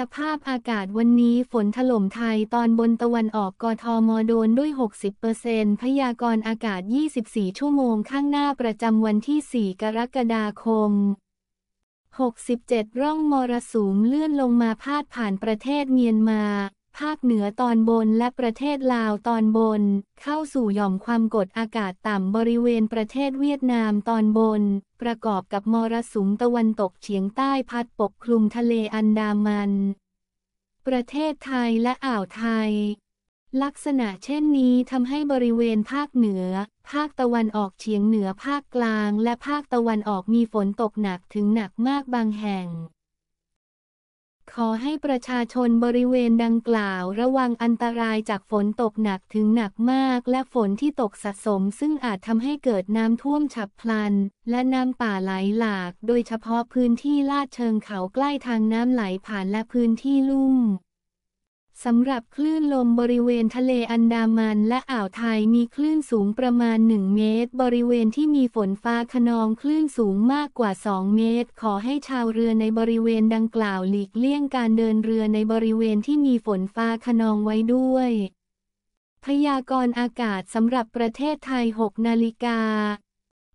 สภาพอากาศวันนี้ฝนถล่มไทยตอนบนตะวันออกกทมโดนด้วย 60%พยากรณ์อากาศ 24 ชั่วโมงข้างหน้าประจำวันที่ 4 กรกฎาคม 67 ร่องมรสุมเลื่อนลงมาพาดผ่านประเทศเมียนมาภาคเหนือตอนบนและประเทศลาวตอนบน เข้าสู่หย่อมความกดอากาศต่ำบริเวณประเทศเวียดนามตอนบน ประกอบกับมรสุมตะวันตกเฉียงใต้พัดปกคลุมทะเลอันดามัน ประเทศไทยและอ่าวไทย ลักษณะเช่นนี้ทำให้บริเวณภาคเหนือ ภาคตะวันออกเฉียงเหนือภาคกลาง และภาคตะวันออกมีฝนตกหนักถึงหนักมากบางแห่งขอให้ประชาชนบริเวณดังกล่าวระวังอันตรายจากฝนตกหนักถึงหนักมากและฝนที่ตกสะสมซึ่งอาจทำให้เกิดน้ำท่วมฉับพลันและน้ำป่าไหลหลากโดยเฉพาะพื้นที่ลาดเชิงเขาใกล้ทางน้ำไหลผ่านและพื้นที่ลุ่มสำหรับคลื่นลมบริเวณทะเลอันดามันและอ่าวไทยมีคลื่นสูงประมาณ 1 เมตร บริเวณที่มีฝนฟ้าขนองคลื่นสูงมากกว่า 2 เมตร ขอให้ชาวเรือในบริเวณดังกล่าวหลีกเลี่ยงการเดินเรือในบริเวณที่มีฝนฟ้าขนองไว้ด้วย พยากรณ์อากาศสำหรับประเทศไทย 6นาฬิกา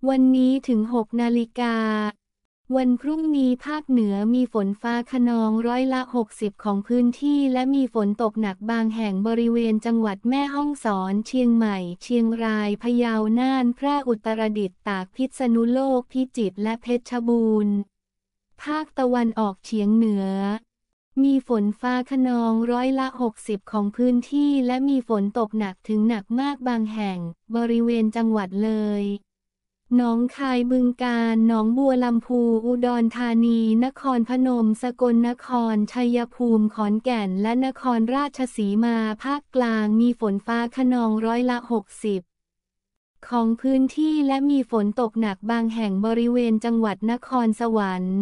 วันนี้ถึง 6นาฬิกาวันพรุ่งนี้ภาคเหนือมีฝนฟ้าขนองร้อยละ60ของพื้นที่และมีฝนตกหนักบางแห่งบริเวณจังหวัดแม่ฮ่องสอนเชียงใหม่ เชียงรายพะเยาน่านแพร่อุตรดิตถ์ตากพิษณุโลกพิจิตรและเพชรบูรณ์ ภาคตะวันออกเฉียงเหนือ มีฝนฟ้าขนองร้อยละ60ของพื้นที่และมีฝนตกหนักถึงหนักมากบางแห่ง บริเวณจังหวัดเลยน้องคายบึงกาฬหนองบัวลำพู อุดรธานี นครพนม สกลนคร ชัยภูมิ ขอนแก่น และนครราชสีมาภาคกลางมีฝนฟ้าขนองร้อยละ60ของพื้นที่และมีฝนตกหนักบางแห่งบริเวณจังหวัดนครสวรรค์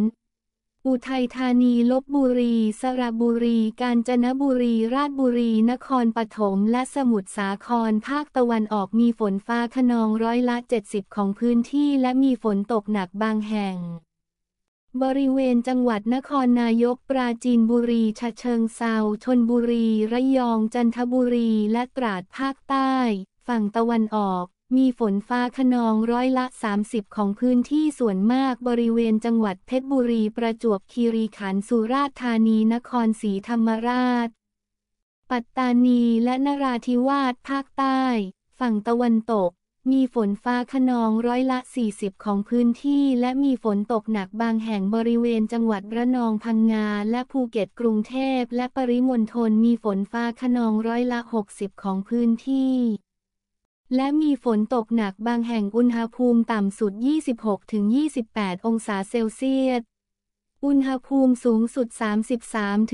อุทัยธานีลบบุรี สระบุรีกาญจนบุรีราชบุรีนครปฐมและสมุทรสาครภาคตะวันออกมีฝนฟ้าขนองร้อยละ 70 ของพื้นที่และมีฝนตกหนักบางแห่ง บริเวณจังหวัดนครนายกปราจีนบุรีฉะเชิงเซาชนบุรี ระยองจันทบุรีและตราดภาคใต้ ฝั่งตะวันออกมีฝนฟ้าขนองร้อยละ 30 ของพื้นที่ส่วนมากบริเวณจังหวัดเพชรบุรี ประจวบคีรีขันธ์ สุราษฎร์ธานี นครศรีธรรมราช ปัตตานีและนราธิวาสภาคใต้ ฝั่งตะวันตก มีฝนฟ้าขนองร้อยละ 40 ของพื้นที่ และมีฝนตกหนักบางแห่งบริเวณจังหวัดระนองพังงา และภูเก็ต กรุงเทพ และปริมณฑล มีฝนฟ้าขนองร้อยละ 60 ของพื้นที่และมีฝนตกหนักบางแห่งอุณหภูมิต่ำสุด 26-28 องศาเซลเซียส อุณหภูมิสูงสุด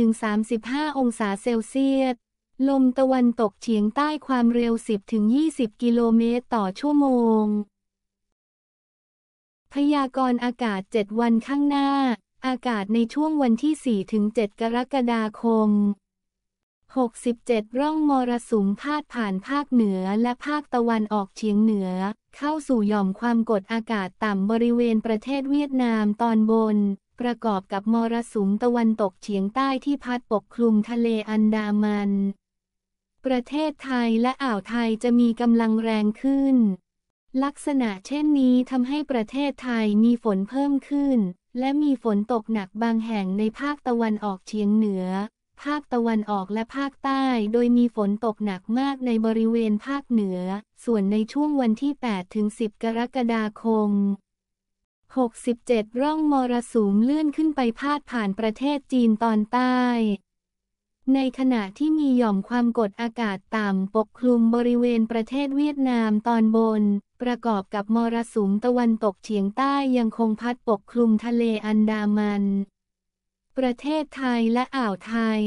33-35 องศาเซลเซียส ลมตะวันตกเฉียงใต้ความเร็ว 10-20 กิโลเมตรต่อชั่วโมง พยากรณ์อากาศ 7 วันข้างหน้า อากาศในช่วงวันที่ 4-7 กรกฎาคม67 ร่องมรสุมพาดผ่านภาคเหนือและภาคตะวันออกเฉียงเหนือ เข้าสู่หย่อมความกดอากาศต่ำบริเวณประเทศเวียดนามตอนบน ประกอบกับมรสุมตะวันตกเฉียงใต้ที่พัดปกคลุมทะเลอันดามัน ประเทศไทยและอ่าวไทยจะมีกำลังแรงขึ้น ลักษณะเช่นนี้ทำให้ประเทศไทยมีฝนเพิ่มขึ้น และมีฝนตกหนักบางแห่งในภาคตะวันออกเฉียงเหนือภาคตะวันออกและภาคใต้ โดยมีฝนตกหนักมากในบริเวณภาคเหนือ ส่วนในช่วงวันที่8ถึง10 กรกฎาคม 67 ร่องมรสุมเลื่อนขึ้นไปพาดผ่านประเทศจีนตอนใต้ ในขณะที่มีหย่อมความกดอากาศต่ำปกคลุมบริเวณประเทศเวียดนามตอนบน ประกอบกับมรสุมตะวันตกเฉียงใต้ยังคงพัดปกคลุมทะเลอันดามันประเทศไทยและอ่าวไทย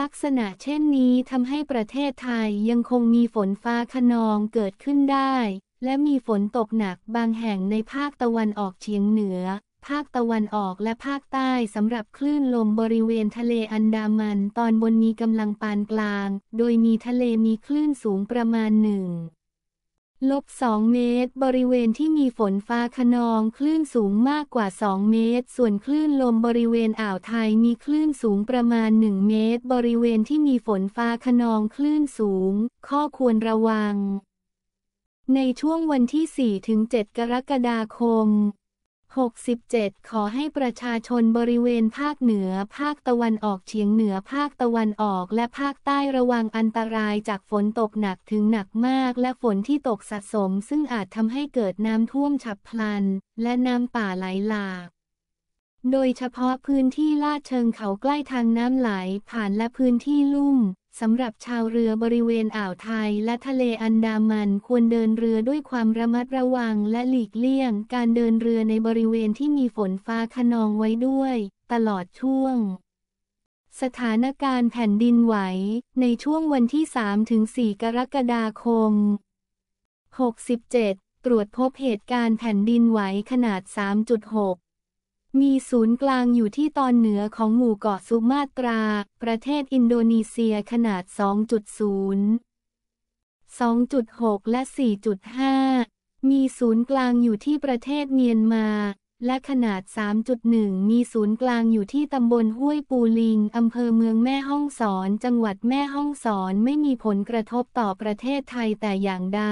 ลักษณะเช่นนี้ทำให้ประเทศไทยยังคงมีฝนฟ้าขนองเกิดขึ้นได้ และมีฝนตกหนักบางแห่งในภาคตะวันออกเฉียงเหนือ ภาคตะวันออกและภาคใต้สำหรับคลื่นลมบริเวณทะเลอันดามันตอนบนมีกำลังปานกลาง โดยมีทะเลมีคลื่นสูงประมาณหนึ่งลบ2เมตร บริเวณที่มีฝนฟ้าขนอง คลื่นสูงมากกว่า 2 เมตร ส่วนคลื่นลมบริเวณอ่าวไทยมีคลื่นสูงประมาณ 1 เมตร บริเวณที่มีฝนฟ้าขนองคลื่นสูง ข้อควรระวัง ในช่วงวันที่4-7กรกฎาคม67 ขอให้ประชาชนบริเวณภาคเหนือภาคตะวันออกเฉียงเหนือภาคตะวันออก และภาคใต้ระวังอันตรายจากฝนตกหนักถึงหนักมากและฝนที่ตกสะสมซึ่งอาจทำให้เกิดน้ำท่วมฉับพลันและน้ำป่าไหลหลาก โดยเฉพาะพื้นที่ลาดเชิงเขาใกล้ทางน้ำไหลผ่านและพื้นที่ลุ่มสำหรับชาวเรือบริเวณอ่าวไทยและทะเลอันดามันควรเดินเรือด้วยความระมัดระวังและหลีกเลี่ยง การเดินเรือในบริเวณที่มีฝนฟ้าขนองไว้ด้วย ตลอดช่วง สถานการณ์แผ่นดินไหว ในช่วงวันที่ 3-4 กรกฎาคม 67 ตรวจพบเหตุการณ์แผ่นดินไหวขนาด 3.6มีศูนย์กลางอยู่ที่ตอนเหนือของหมู่เกาะสุมาตรา ประเทศอินโดนีเซีย ขนาด 2.0 2.6 และ 4.5 มีศูนย์กลางอยู่ที่ประเทศเมียนมา และขนาด 3.1 มีศูนย์กลางอยู่ที่ตำบลห้วยปูลิง อำเภอเมืองแม่ฮ่องสอน จังหวัดแม่ฮ่องสอน ไม่มีผลกระทบต่อประเทศไทยแต่อย่างใด